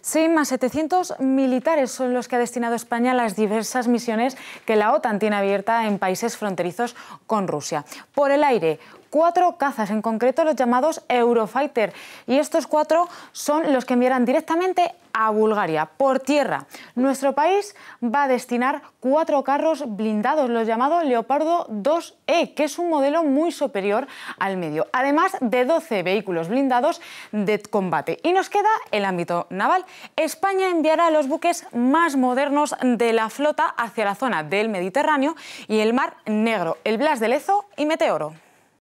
Sí, más 700 militares son los que ha destinado España a las diversas misiones que la OTAN tiene abierta en países fronterizos con Rusia. Por el aire, cuatro cazas, en concreto los llamados Eurofighter. Y estos cuatro son los que enviarán directamente a Bulgaria por tierra. Nuestro país va a destinar cuatro carros blindados, los llamados Leopardo 2E, que es un modelo muy superior al medio, además de 12 vehículos blindados de combate. Y nos queda el ámbito naval. España enviará los buques más modernos de la flota hacia la zona del Mediterráneo y el Mar Negro, el Blas de Lezo y Meteoro.